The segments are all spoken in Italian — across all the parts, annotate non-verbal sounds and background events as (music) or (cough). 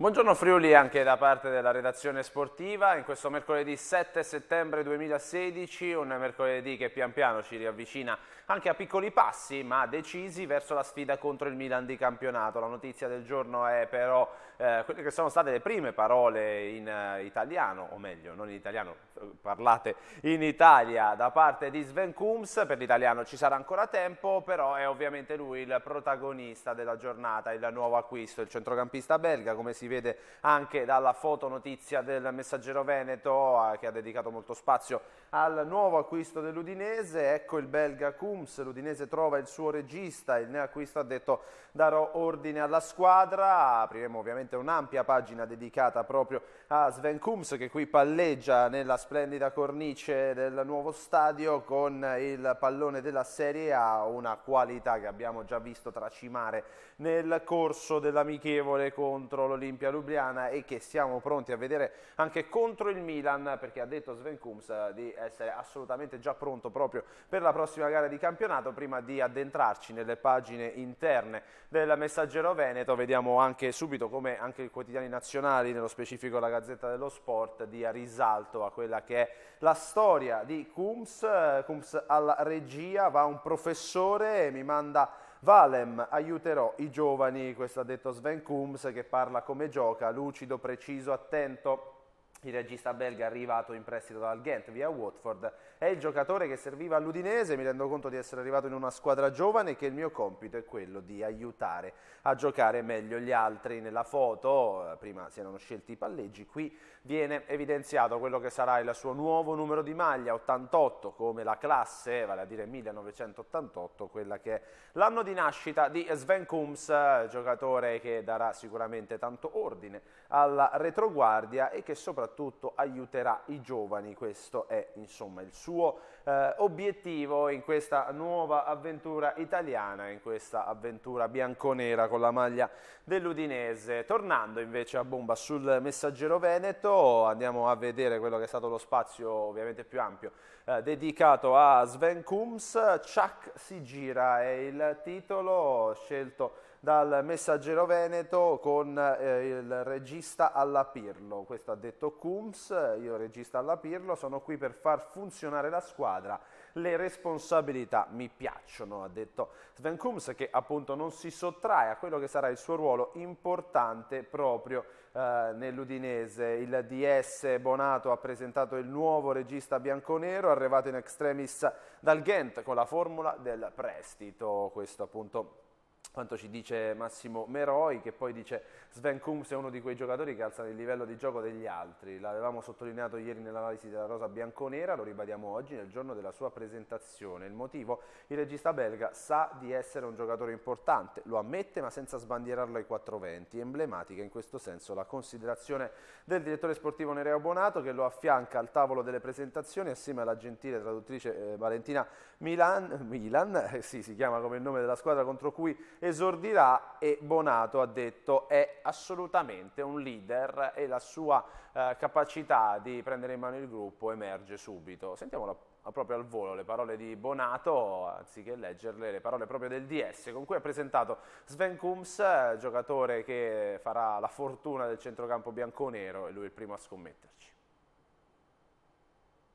Buongiorno Friuli anche da parte della redazione sportiva, in questo mercoledì 7 settembre 2016, un mercoledì che pian piano ci riavvicina anche a piccoli passi ma decisi verso la sfida contro il Milan di campionato. La notizia del giorno è però eh, quelle che sono state le prime parole in eh, italiano, o meglio non in italiano, parlate in Italia da parte di Sven Kums, per l'italiano ci sarà ancora tempo, però è ovviamente lui il protagonista della giornata, il nuovo acquisto, il centrocampista belga come si vede anche dalla fotonotizia del Messaggero Veneto eh, che ha dedicato molto spazio al nuovo acquisto dell'Udinese, ecco il belga Kums, l'Udinese trova il suo regista, il neacquisto ha detto darò ordine alla squadra, apriremo ovviamente un'ampia pagina dedicata proprio a Sven Kums che qui palleggia nella splendida cornice del nuovo stadio con il pallone della Serie A, una qualità che abbiamo già visto tracimare nel corso dell'amichevole contro l'Olimpia Lubliana e che siamo pronti a vedere anche contro il Milan perché ha detto Sven Kums di essere assolutamente già pronto proprio per la prossima gara di campionato. Prima di addentrarci nelle pagine interne del Messaggero Veneto, vediamo anche subito come anche i quotidiani nazionali, nello specifico la Gazzetta dello Sport, dia risalto a quella che è la storia di Cums. Cums alla regia, va un professore e mi manda Valem, aiuterò i giovani, questo ha detto Sven Kums che parla come gioca, lucido, preciso, attento il regista belga arrivato in prestito dal Ghent via Watford è il giocatore che serviva all'Udinese, mi rendo conto di essere arrivato in una squadra giovane e che il mio compito è quello di aiutare a giocare meglio gli altri. Nella foto prima si erano scelti i palleggi, qui viene evidenziato quello che sarà il suo nuovo numero di maglia 88 come la classe, vale a dire 1988, quella che è l'anno di nascita di Sven Kums, giocatore che darà sicuramente tanto ordine alla retroguardia e che soprattutto soprattutto aiuterà i giovani, questo è insomma il suo eh, obiettivo in questa nuova avventura italiana, in questa avventura bianconera con la maglia dell'Udinese. Tornando invece a bomba sul messaggero Veneto, andiamo a vedere quello che è stato lo spazio ovviamente più ampio eh, dedicato a Sven Kums, Chuck si gira è il titolo scelto dal Messaggero Veneto con eh, il regista alla Pirlo, questo ha detto Kums, io regista alla Pirlo, sono qui per far funzionare la squadra squadra le responsabilità mi piacciono, ha detto Sven Kums che appunto non si sottrae a quello che sarà il suo ruolo importante proprio eh, nell'Udinese. Il DS Bonato ha presentato il nuovo regista bianconero arrivato in extremis dal Ghent con la formula del prestito, questo appunto quanto ci dice Massimo Meroi, che poi dice Sven Kungs è uno di quei giocatori che alzano il livello di gioco degli altri. L'avevamo sottolineato ieri nell'analisi della rosa bianconera, lo ribadiamo oggi nel giorno della sua presentazione. Il motivo? Il regista belga sa di essere un giocatore importante, lo ammette ma senza sbandierarlo ai 420. Emblematica in questo senso la considerazione del direttore sportivo Nereo Bonato che lo affianca al tavolo delle presentazioni assieme alla gentile traduttrice eh, Valentina Milan, Milan eh, (laughs) sì, si chiama come il nome della squadra contro cui esordirà e Bonato ha detto è assolutamente un leader e la sua eh, capacità di prendere in mano il gruppo emerge subito. Sentiamolo proprio al volo le parole di Bonato, anziché leggerle, le parole proprio del DS, con cui ha presentato Sven Kums, giocatore che farà la fortuna del centrocampo bianconero e lui è il primo a scommetterci.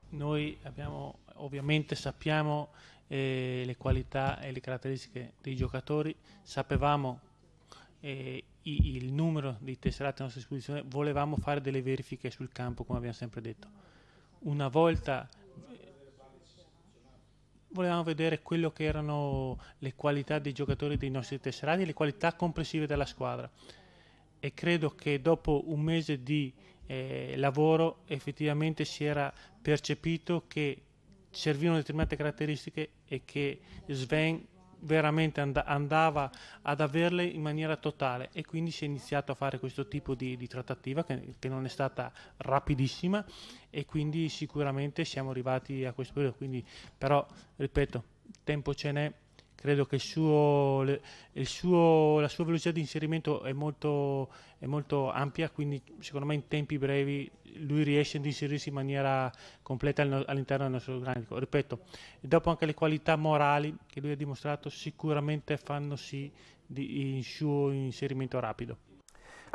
Noi abbiamo, ovviamente sappiamo eh, le qualità e le caratteristiche dei giocatori, sapevamo eh, il numero di tesserati a nostra disposizione, volevamo fare delle verifiche sul campo, come abbiamo sempre detto. Una volta volevamo vedere quello che erano le qualità dei giocatori dei nostri tesserati e le qualità complessive della squadra. E credo che dopo un mese di eh, lavoro effettivamente si era percepito che servivano determinate caratteristiche e che Sven veramente and- andava ad averle in maniera totale e quindi si è iniziato a fare questo tipo di, di trattativa che, che, non è stata rapidissima e quindi sicuramente siamo arrivati a questo periodo quindi però ripeto tempo ce n'è credo che il suo, il suo, la sua velocità di inserimento è molto, è molto ampia quindi secondo me in tempi brevi lui riesce ad inserirsi in maniera completa all'interno del nostro organico. Ripeto, dopo anche le qualità morali che lui ha dimostrato sicuramente fanno sì di, il suo inserimento rapido.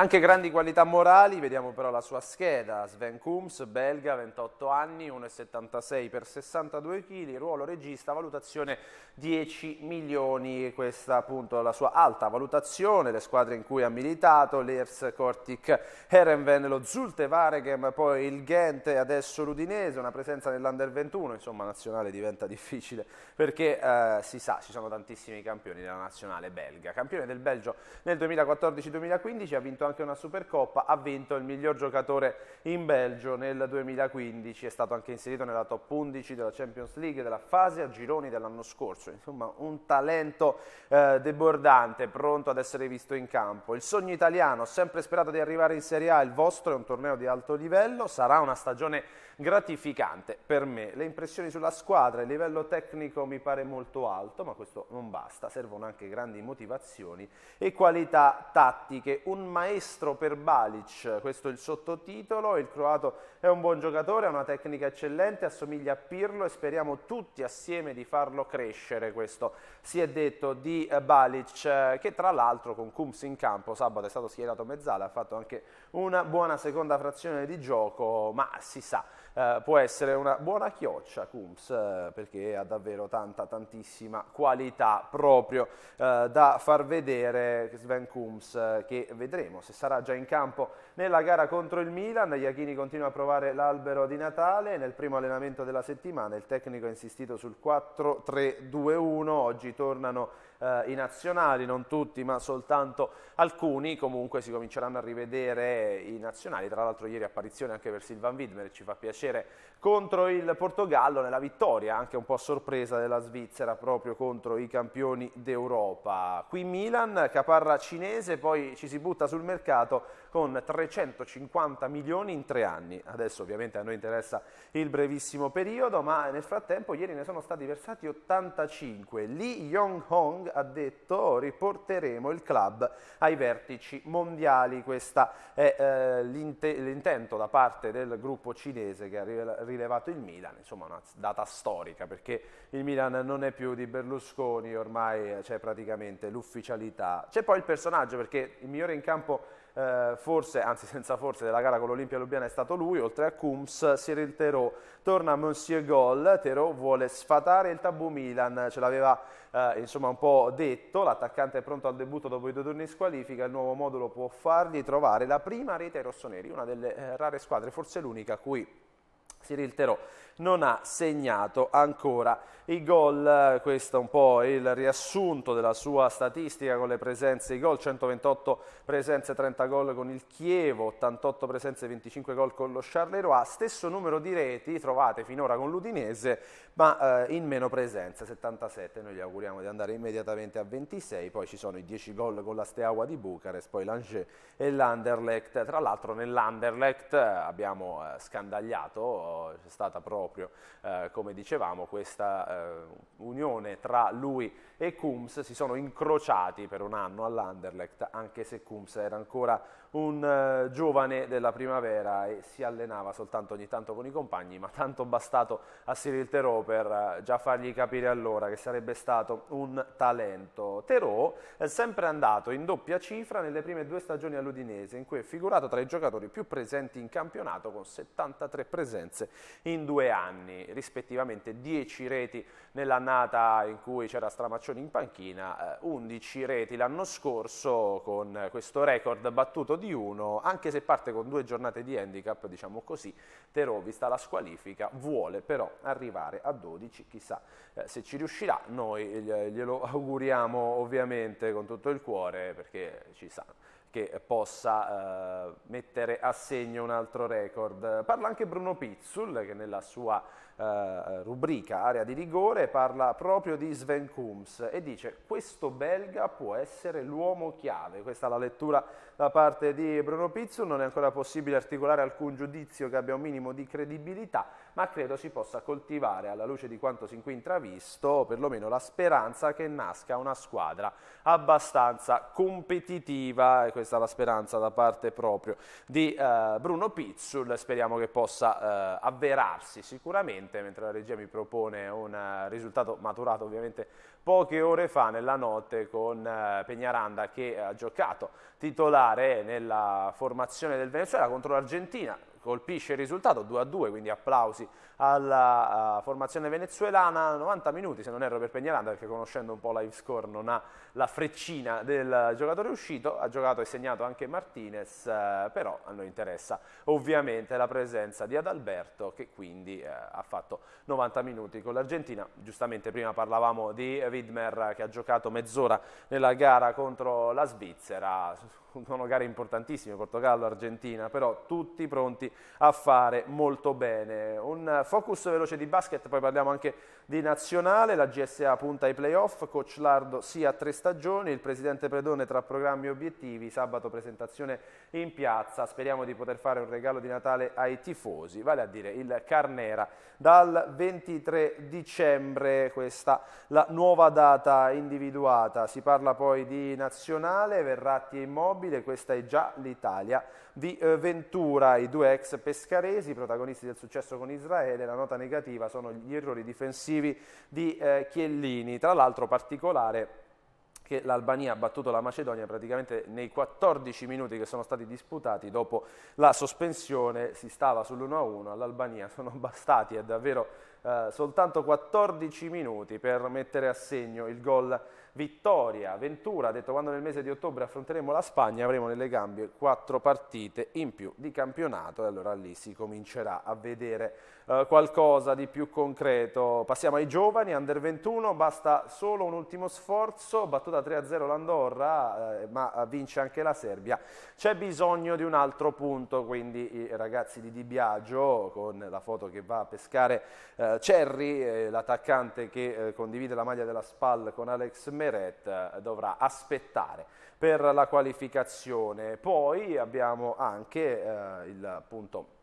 Anche grandi qualità morali, vediamo però la sua scheda, Sven Kums, belga, 28 anni, 1,76 per 62 kg, ruolo regista, valutazione 10 milioni, questa appunto la sua alta valutazione, le squadre in cui ha militato, l'Ers, Kortik, Herenven, lo Zulte Varegem, poi il Ghent e adesso l'Udinese, una presenza nell'Under 21, insomma nazionale diventa difficile perché eh, si sa, ci sono tantissimi campioni della nazionale belga. Campione del Belgio nel 2014-2015, ha vinto anche anche una Supercoppa, ha vinto il miglior giocatore in Belgio nel 2015, è stato anche inserito nella top 11 della Champions League, della fase a gironi dell'anno scorso, insomma un talento eh, debordante, pronto ad essere visto in campo. Il sogno italiano, sempre sperato di arrivare in Serie A, il vostro è un torneo di alto livello, sarà una stagione gratificante per me. Le impressioni sulla squadra, il livello tecnico mi pare molto alto, ma questo non basta, servono anche grandi motivazioni e qualità tattiche. Un maestro maestro per Balic, questo è il sottotitolo, il croato è un buon giocatore, ha una tecnica eccellente, assomiglia a Pirlo e speriamo tutti assieme di farlo crescere, questo si è detto di eh, Balic eh, che tra l'altro con Cums in campo sabato è stato schierato mezzala, ha fatto anche una buona seconda frazione di gioco, ma si sa. Eh, può essere una buona chioccia Coombs eh, perché ha davvero tanta tantissima qualità proprio eh, da far vedere Sven Coombs eh, che vedremo se sarà già in campo nella gara contro il Milan Iachini continua a provare l'albero di Natale nel primo allenamento della settimana il tecnico ha insistito sul 4-3-2-1 oggi tornano eh, i nazionali, non tutti ma soltanto alcuni, comunque si cominceranno a rivedere i nazionali, tra l'altro ieri apparizione anche per Silvan Widmer, ci fa piacere contro il Portogallo nella vittoria, anche un po' sorpresa della Svizzera proprio contro i campioni d'Europa. Qui Milan, caparra cinese, poi ci si butta sul mercato con 350 milioni in tre anni. Adesso ovviamente a noi interessa il brevissimo periodo, ma nel frattempo ieri ne sono stati versati 85. Lee Yong-hong ha detto riporteremo il club ai vertici mondiali. Questo è eh, l'intento da parte del gruppo cinese che ha rivelato rilevato il Milan, insomma una data storica perché il Milan non è più di Berlusconi, ormai eh, c'è praticamente l'ufficialità. C'è poi il personaggio perché il migliore in campo eh, forse, anzi (laughs) senza forse, della gara con l'Olimpia Lubiana è stato lui, oltre a Coombs, Cyril Terò torna a Monsieur Gol, Terò vuole sfatare il tabù Milan, ce l'aveva eh, insomma un po' detto, l'attaccante è pronto al debutto dopo i due turni in squalifica, il nuovo modulo può fargli trovare la prima rete ai rossoneri, una delle eh, rare squadre, forse l'unica a cui si rilterò non ha segnato ancora i gol. Questo è un po' il riassunto della sua statistica con le presenze, i gol, 128 presenze, 30 gol con il Chievo, 88 presenze, 25 gol con lo Charleroi, stesso numero di reti trovate finora con l'Udinese, ma eh, in meno presenze, 77. Noi gli auguriamo di andare immediatamente a 26, poi ci sono i 10 gol con la Steaua di Bucarest, poi l'Angers e l'Anderlecht. Tra l'altro nell'Anderlecht eh, abbiamo eh, scandagliato, c'è stata proprio proprio, eh, come dicevamo, questa eh, unione tra lui e Coombs si sono incrociati per un anno all'Anderlecht, anche se Coombs era ancora un uh, giovane della primavera e si allenava soltanto ogni tanto con i compagni, ma tanto bastato a Cyril Terò per uh, già fargli capire allora che sarebbe stato un talento. Terò è sempre andato in doppia cifra nelle prime due stagioni all'Udinese, in cui è figurato tra i giocatori più presenti in campionato con 73 presenze in due anni, rispettivamente 10 reti nell'annata in cui c'era Stramaccio Caccioni in panchina, 11 eh, reti l'anno scorso con questo record battuto di 1, anche se parte con due giornate di handicap, diciamo così, Terò vista la squalifica, vuole però arrivare a 12, chissà eh, se ci riuscirà, noi glielo auguriamo ovviamente con tutto il cuore perché ci sa che possa eh, mettere a segno un altro record. Parla anche Bruno Pizzul che nella sua eh, rubrica Area di rigore parla proprio di Sven Kums e dice questo belga può essere l'uomo chiave, questa è la lettura da parte di Bruno Pizzo, non è ancora possibile articolare alcun giudizio che abbia un minimo di credibilità, ma credo si possa coltivare alla luce di quanto sin qui intravisto, perlomeno la speranza che nasca una squadra abbastanza competitiva, e questa è la speranza da parte proprio di eh, Bruno Pizzul, speriamo che possa eh, avverarsi sicuramente, mentre la regia mi propone un eh, risultato maturato ovviamente poche ore fa nella notte con eh, Peñaranda che ha giocato titolare nella formazione del Venezuela contro l'Argentina colpisce il risultato 2 a 2 quindi applausi alla uh, formazione venezuelana, 90 minuti se non erro per Peñaranda, perché conoscendo un po' live score non ha la freccina del giocatore uscito, ha giocato e segnato anche Martinez, uh, però a noi interessa ovviamente la presenza di Adalberto che quindi uh, ha fatto 90 minuti con l'Argentina, giustamente prima parlavamo di Widmer che ha giocato mezz'ora nella gara contro la Svizzera, sono gare importantissime, Portogallo, Argentina, però tutti pronti a fare molto bene. Un Focus veloce di basket, poi parliamo anche di nazionale, la GSA punta ai playoff, coach Lardo sia a tre stagioni, il presidente Predone tra programmi e obiettivi, sabato presentazione in piazza. Speriamo di poter fare un regalo di Natale ai tifosi, vale a dire il Carnera. Dal 23 dicembre questa la nuova data individuata. Si parla poi di Nazionale, Verratti Immobile, questa è già l'Italia di eh, Ventura, i due ex pescaresi, protagonisti del successo con Israele. La nota negativa sono gli errori difensivi di eh, Chiellini. Tra l'altro particolare che l'Albania ha battuto la Macedonia praticamente nei 14 minuti che sono stati disputati dopo la sospensione, si stava sull'1-1, all'Albania (laughs) sono bastati è davvero eh, soltanto 14 minuti per mettere a segno il gol Vittoria, Ventura ha detto quando nel mese di ottobre affronteremo la Spagna avremo nelle gambe quattro partite in più di campionato e allora lì si comincerà a vedere eh, qualcosa di più concreto. Passiamo ai giovani, Under 21, basta solo un ultimo sforzo, battuta 3-0 l'Andorra eh, ma vince anche la Serbia. C'è bisogno di un altro punto, quindi i ragazzi di Di Biagio con la foto che va a pescare eh, Cerri, eh, l'attaccante che eh, condivide la maglia della SPAL con Alex Meret eh, dovrà aspettare per la qualificazione. Poi abbiamo anche eh, il punto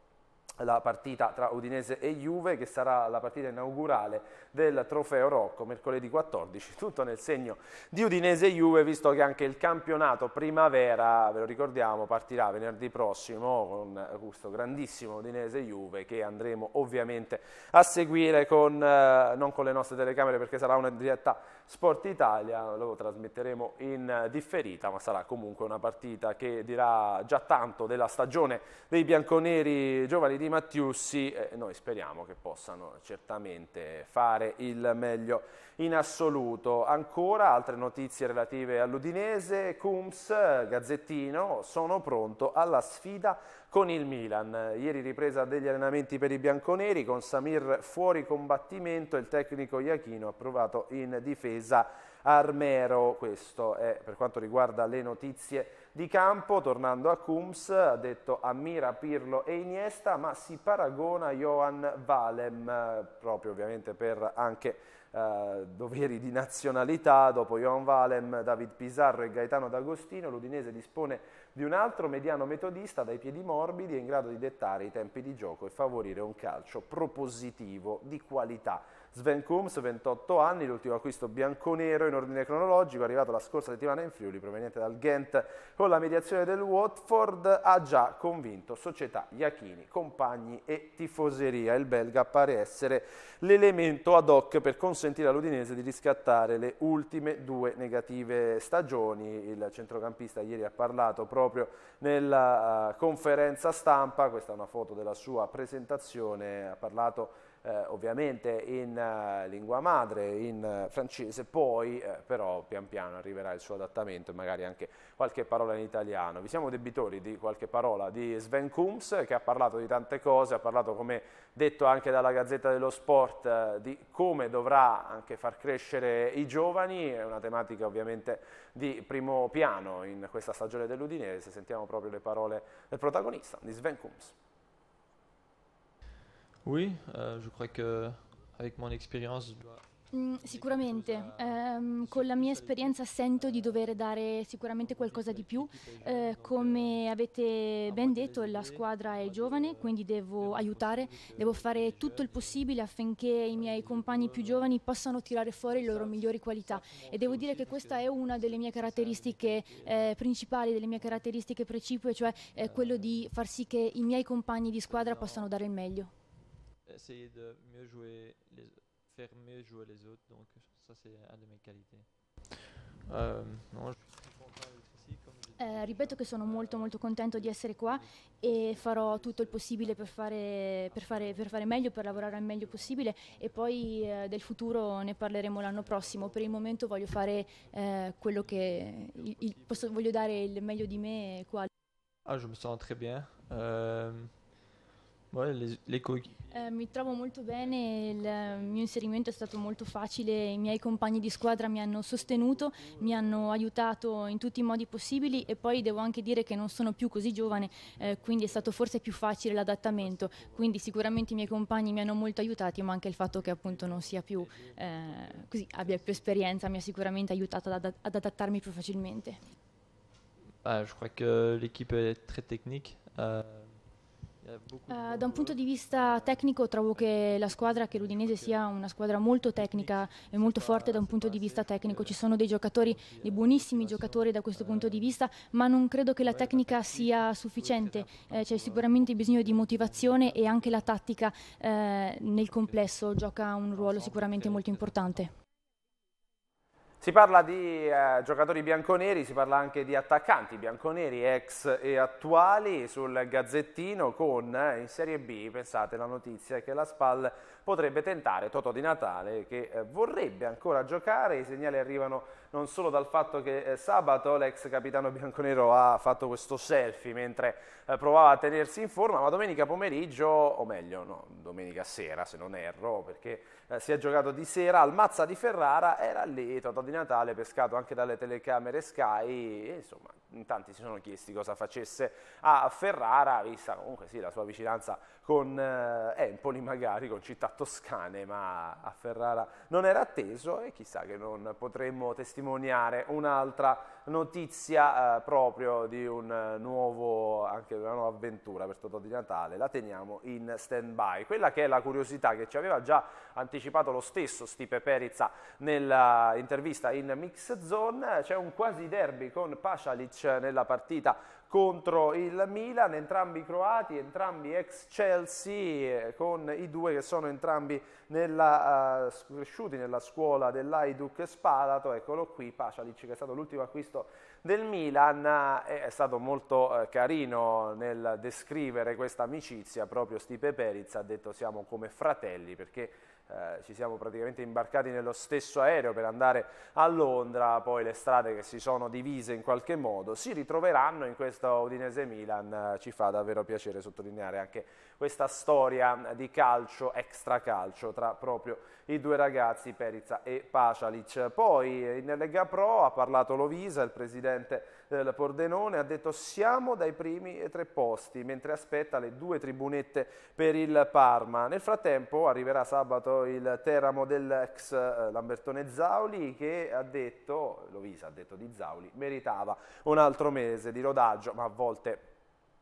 la partita tra Udinese e Juve che sarà la partita inaugurale del trofeo Rocco mercoledì 14 (laughs) tutto nel segno di Udinese e Juve visto che anche il campionato primavera ve lo ricordiamo partirà venerdì prossimo con questo grandissimo Udinese e Juve che andremo ovviamente a seguire con, eh, non con le nostre telecamere perché sarà una diretta Sport Italia lo trasmetteremo in eh, differita, ma sarà comunque una partita che dirà già tanto della stagione dei bianconeri giovani di Mattiussi. Eh, noi speriamo che possano certamente fare il meglio in assoluto. Ancora altre notizie relative all'Udinese, Cums, Gazzettino, sono pronto alla sfida con il Milan. Ieri ripresa degli allenamenti per i bianconeri con Samir fuori combattimento, il tecnico Iachino ha provato in difesa Armero. Questo è per quanto riguarda le notizie di campo. Tornando a Cums, ha detto ammira Pirlo e Iniesta, ma si paragona Johan Valem, proprio ovviamente per anche eh, doveri di nazionalità, dopo Ioan Valem, David Pizarro e Gaetano D'Agostino, l'Udinese dispone di un altro mediano metodista dai piedi morbidi e in grado di dettare i tempi di gioco e favorire un calcio propositivo di qualità. Sven Kums, 28 anni, l'ultimo acquisto bianconero in ordine cronologico, arrivato la scorsa settimana in Friuli, proveniente dal Ghent con la mediazione del Watford, ha già convinto società, Iachini, compagni e tifoseria. Il belga pare essere l'elemento ad hoc per consentire all'Udinese di riscattare le ultime due negative stagioni. Il centrocampista ieri ha parlato proprio nella eh, conferenza stampa, questa è una foto della sua presentazione, ha parlato eh, ovviamente in eh, lingua madre, in eh, francese, poi eh, però pian piano arriverà il suo adattamento e magari anche qualche parola in italiano. Vi siamo debitori di qualche parola di Sven Kums che ha parlato di tante cose, ha parlato come detto anche dalla Gazzetta dello Sport eh, di come dovrà anche far crescere i giovani, è una tematica ovviamente di primo piano in questa stagione dell'Udinese, sentiamo proprio le parole del protagonista, di Sven Kums. Oui, uh, je crois que avec mon expérience mm, Sicuramente, um, con la mia esperienza sento di dover dare sicuramente qualcosa di più. Uh, come avete ben detto, la squadra è giovane, quindi devo aiutare, devo fare tutto il possibile affinché i miei compagni più giovani possano tirare fuori le loro migliori qualità. E devo dire che questa è una delle mie caratteristiche eh, principali, delle mie caratteristiche precipue, cioè eh, quello di far sì che i miei compagni di squadra possano dare il meglio essayer de mieux jouer les, faire mieux jouer les autres. Donc ça c'est une de mes qualités. Euh, non, je eh, ripeto che sono molto molto contento di essere qua e farò tutto il possibile per fare, per fare, per fare meglio, per lavorare al meglio possibile e poi eh, del futuro ne parleremo l'anno prossimo. Per il momento voglio fare eh, quello che il, il, posso, voglio dare il meglio di me qua. Ah, je me sens très bien. Euh, lei le eh, mi trovo molto bene, il mio inserimento è stato molto facile, i miei compagni di squadra mi hanno sostenuto, mi hanno aiutato in tutti i modi possibili e poi devo anche dire che non sono più così giovane, eh, quindi è stato forse più facile l'adattamento, quindi sicuramente i miei compagni mi hanno molto aiutato, ma anche il fatto che appunto non sia più eh, così, abbia più esperienza mi ha sicuramente aiutato ad, ad adattarmi più facilmente. Ah, je crois que l'équipe est très technique. Euh... Eh, eh, da un punto di vista tecnico trovo che la squadra, che l'Udinese sia una squadra molto tecnica e molto forte da un punto di vista tecnico, ci sono dei giocatori, dei buonissimi giocatori da questo punto di vista, ma non credo che la tecnica sia sufficiente, eh, c'è sicuramente bisogno di motivazione e anche la tattica eh, nel complesso gioca un ruolo sicuramente molto importante. Si parla di eh, giocatori bianconeri, si parla anche di attaccanti bianconeri ex e attuali sul Gazzettino con eh, in Serie B, pensate, la notizia che la SPAL potrebbe tentare Toto Di Natale che eh, vorrebbe ancora giocare, i segnali arrivano non solo dal fatto che eh, sabato l'ex capitano bianconero ha fatto questo selfie mentre eh, provava a tenersi in forma, ma domenica pomeriggio, o meglio, no, domenica sera se non erro, perché eh, si è giocato di sera al Mazza di Ferrara, era lì Toto Di Natale pescato anche dalle telecamere Sky e insomma in tanti si sono chiesti cosa facesse a Ferrara, vista comunque sì, la sua vicinanza con eh, Empoli magari, con città toscane, ma a Ferrara non era atteso e chissà che non potremmo testimoniare un'altra notizia eh, proprio di un eh, nuovo, anche una nuova avventura per Totò di Natale, la teniamo in stand-by. Quella che è la curiosità che ci aveva già anticipato lo stesso Stipe Perizza nell'intervista in Mix Zone, c'è un quasi derby con Pacialic nella partita contro il Milan, entrambi croati, entrambi ex Chelsea, eh, con i due che sono entrambi nella, uh, cresciuti nella scuola dell'Aiduc Spalato, eccolo qui, Pasalic che è stato l'ultimo acquisto del Milan, eh, è stato molto eh, carino nel descrivere questa amicizia, proprio Stipe Perizza ha detto siamo come fratelli perché eh, ci siamo praticamente imbarcati nello stesso aereo per andare a Londra, poi le strade che si sono divise in qualche modo si ritroveranno in questa Udinese Milan, eh, ci fa davvero piacere sottolineare anche questa storia di calcio, extra calcio, tra proprio i due ragazzi Perizza e Pacialic. Poi eh, in Lega Pro ha parlato Lovisa, il presidente eh, del Pordenone, ha detto siamo dai primi tre posti, mentre aspetta le due tribunette per il Parma. Nel frattempo arriverà sabato il Teramo dell'ex eh, Lambertone Zauli che ha detto, Lovisa ha detto di Zauli, meritava un altro mese di rodaggio, ma a volte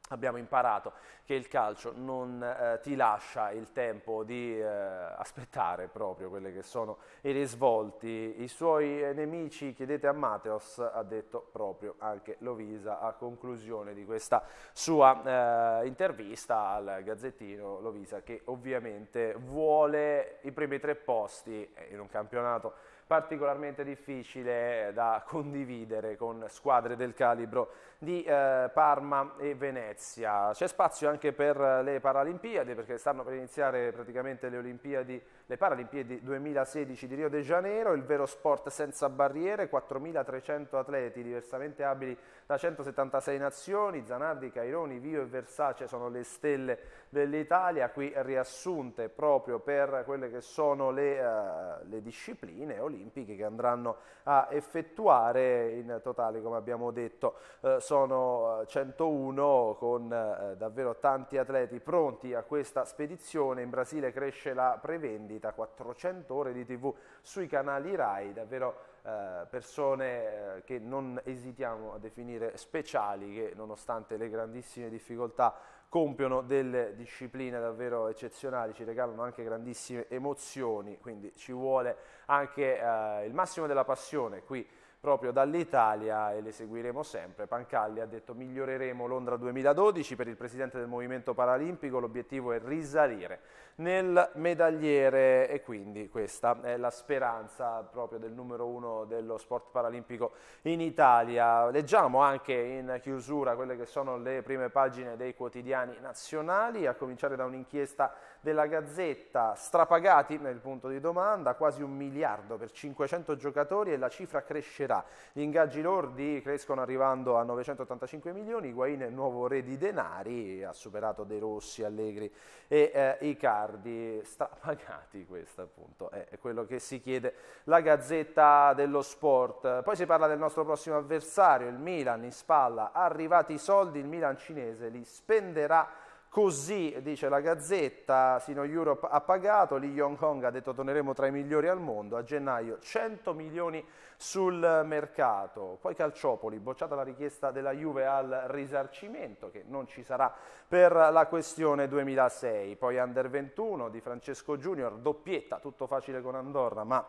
abbiamo imparato che il calcio non eh, ti lascia il tempo di eh, aspettare proprio quelli che sono i risvolti. I suoi eh, nemici, chiedete a Mateos, ha detto proprio anche Lovisa a conclusione di questa sua eh, intervista al Gazzettino Lovisa che ovviamente vuole i primi tre posti eh, in un campionato particolarmente difficile da condividere con squadre del calibro di eh, Parma e Venezia. C'è spazio anche per le Paralimpiadi perché stanno per iniziare praticamente le Olimpiadi le Paralimpiadi 2016 di Rio de Janeiro, il vero sport senza barriere, 4.300 atleti diversamente abili da 176 nazioni, Zanardi, Caironi, Vio e Versace sono le stelle dell'Italia, qui riassunte proprio per quelle che sono le, uh, le discipline olimpiche che andranno a effettuare in totale, come abbiamo detto, uh, sono 101 eh, con uh, davvero tanti atleti pronti a questa spedizione. In Brasile cresce la prevendita vendita, 400 ore di tv sui canali RAI, davvero eh, persone eh, che non esitiamo a definire speciali, che nonostante le grandissime difficoltà compiono delle discipline davvero eccezionali, ci regalano anche grandissime emozioni, quindi ci vuole anche eh, il massimo della passione qui proprio dall'Italia e le seguiremo sempre. Pancalli ha detto miglioreremo Londra 2012 per il presidente del Movimento Paralimpico, l'obiettivo è risalire nel medagliere e quindi questa è la speranza proprio del numero uno dello sport paralimpico in Italia. Leggiamo anche in chiusura quelle che sono le prime pagine dei quotidiani nazionali, a cominciare da un'inchiesta della Gazzetta, strapagati nel punto di domanda, quasi un miliardo per 500 giocatori e la cifra crescerà. Gli ingaggi lordi crescono arrivando a 985 milioni, Guain è il nuovo re di denari, ha superato De Rossi, Allegri e eh, Icardi miliardi strapagati, (laughs) questo appunto è quello che si chiede la Gazzetta dello Sport. Poi si parla del nostro prossimo avversario, il Milan in spalla, arrivati i soldi, il Milan cinese li spenderà Così, dice la Gazzetta, Sino Europe ha pagato, Lee Hong Kong ha detto torneremo tra i migliori al mondo, a gennaio 100 milioni sul mercato. Poi Calciopoli, bocciata la richiesta della Juve al risarcimento, che non ci sarà per la questione 2006. Poi Under 21 di Francesco Junior, doppietta, tutto facile con Andorra, ma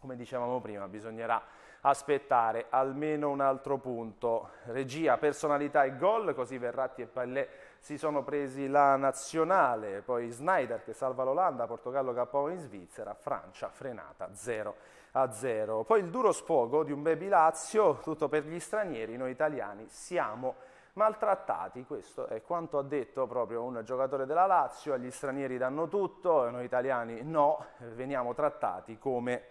come dicevamo prima bisognerà aspettare almeno un altro punto. Regia, personalità e gol, così Verratti e Pallet si sono presi la nazionale, poi Snyder che salva l'Olanda, Portogallo KO in Svizzera, Francia frenata 0 a 0. Poi il duro sfogo di un baby Lazio, tutto per gli stranieri, noi italiani siamo maltrattati, questo è quanto ha detto proprio un giocatore della Lazio, agli stranieri danno tutto, noi italiani no, veniamo trattati come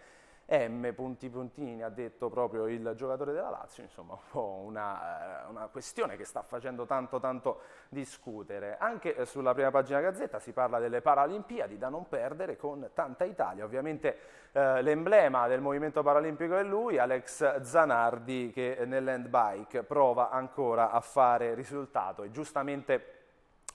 M punti puntini ha detto proprio il giocatore della Lazio, insomma un po' una, eh, una questione che sta facendo tanto tanto discutere. Anche eh, sulla prima pagina Gazzetta si parla delle Paralimpiadi da non perdere con tanta Italia, ovviamente eh, l'emblema del movimento paralimpico è lui, Alex Zanardi che nell'handbike prova ancora a fare risultato e giustamente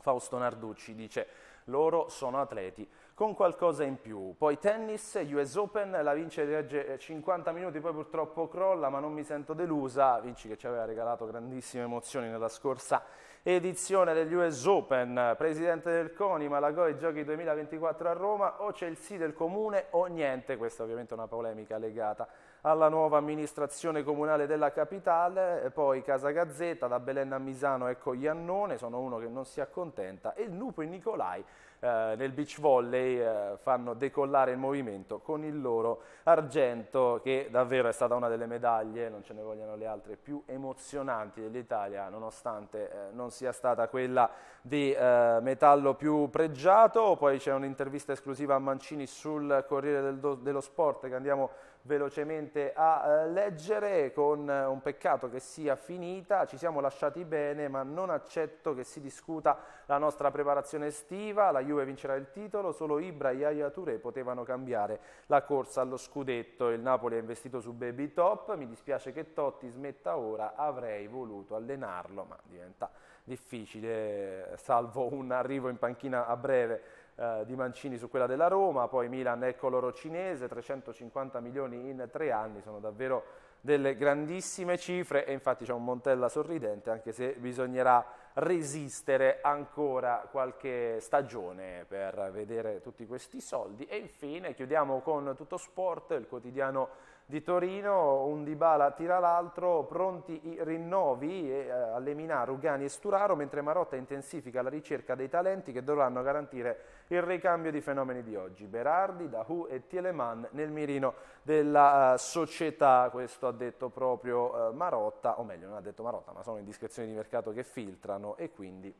Fausto Narducci dice loro sono atleti con qualcosa in più. Poi tennis, US Open, la vince regge 50 eh, minuti, poi purtroppo crolla, ma non mi sento delusa, Vinci che ci aveva regalato grandissime emozioni nella scorsa edizione degli US Open, presidente del CONI, e giochi 2024 a Roma, o c'è il sì del comune o niente, questa ovviamente è una polemica legata alla nuova amministrazione comunale della capitale, eh, poi Casa Gazzetta, da Belen a Misano ecco Iannone, sono uno che non si accontenta, e il Lupo e Nicolai eh, nel beach volley eh, fanno decollare il movimento con il loro argento che davvero è stata una delle medaglie, non ce ne vogliono le altre, più emozionanti dell'Italia nonostante eh, non sia stata quella di eh, metallo più pregiato, poi c'è un'intervista esclusiva a Mancini sul Corriere del dello Sport che andiamo a velocemente a eh, leggere con eh, un peccato che sia finita, ci siamo lasciati bene ma non accetto che si discuta la nostra preparazione estiva, la Juve vincerà il titolo, solo Ibra e Yaya Touré potevano cambiare la corsa allo scudetto, il Napoli ha investito su Baby Top, mi dispiace che Totti smetta ora, avrei voluto allenarlo ma diventa difficile salvo un arrivo in panchina a breve eh, di Mancini su quella della Roma, poi Milan eccolo cinese, 350 milioni in tre anni, sono davvero delle grandissime cifre e infatti c'è un Montella sorridente anche se bisognerà resistere ancora qualche stagione per vedere tutti questi soldi e infine chiudiamo con Tutto Sport, il quotidiano di Torino, un Dybala tira l'altro, pronti i rinnovi eh, a Lemina, Rugani e Sturaro mentre Marotta intensifica la ricerca dei talenti che dovranno garantire il ricambio di fenomeni di oggi, Berardi, Dahu e Tieleman nel mirino della eh, società, questo ha detto proprio eh, Marotta, o meglio non ha detto Marotta ma sono indiscrezioni di mercato che filtrano e quindi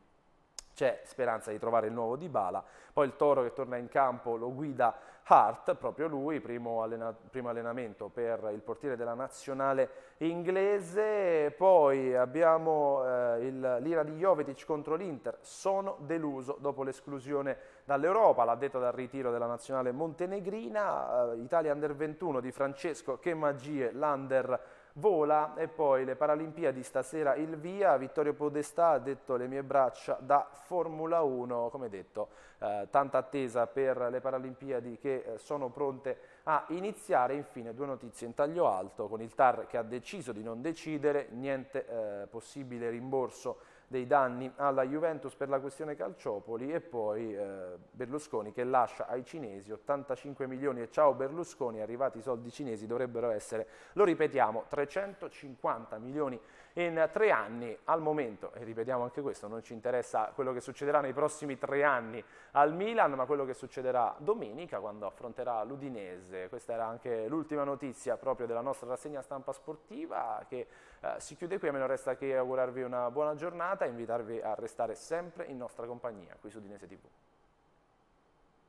c'è speranza di trovare il nuovo Dybala, poi il Toro che torna in campo lo guida Hart, proprio lui, primo, allena primo allenamento per il portiere della nazionale inglese, poi abbiamo eh, l'ira di Jovetic contro l'Inter, sono deluso dopo l'esclusione dall'Europa, l'ha detto dal ritiro della nazionale montenegrina, eh, Italia Under 21 di Francesco, che magie l'Under vola e poi le Paralimpiadi stasera il via, Vittorio Podestà ha detto le mie braccia da Formula 1, come detto eh, tanta attesa per le Paralimpiadi che eh, sono pronte a iniziare, infine due notizie in taglio alto con il TAR che ha deciso di non decidere, niente eh, possibile rimborso dei danni alla Juventus per la questione calciopoli e poi eh, Berlusconi che lascia ai cinesi 85 milioni e ciao Berlusconi, arrivati i soldi cinesi dovrebbero essere, lo ripetiamo, 350 milioni in tre anni al momento, e ripetiamo anche questo, non ci interessa quello che succederà nei prossimi tre anni al Milan, ma quello che succederà domenica quando affronterà l'Udinese. Questa era anche l'ultima notizia proprio della nostra rassegna stampa sportiva che eh, si chiude qui, a me non resta che augurarvi una buona giornata e invitarvi a restare sempre in nostra compagnia qui su Dinese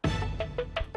TV.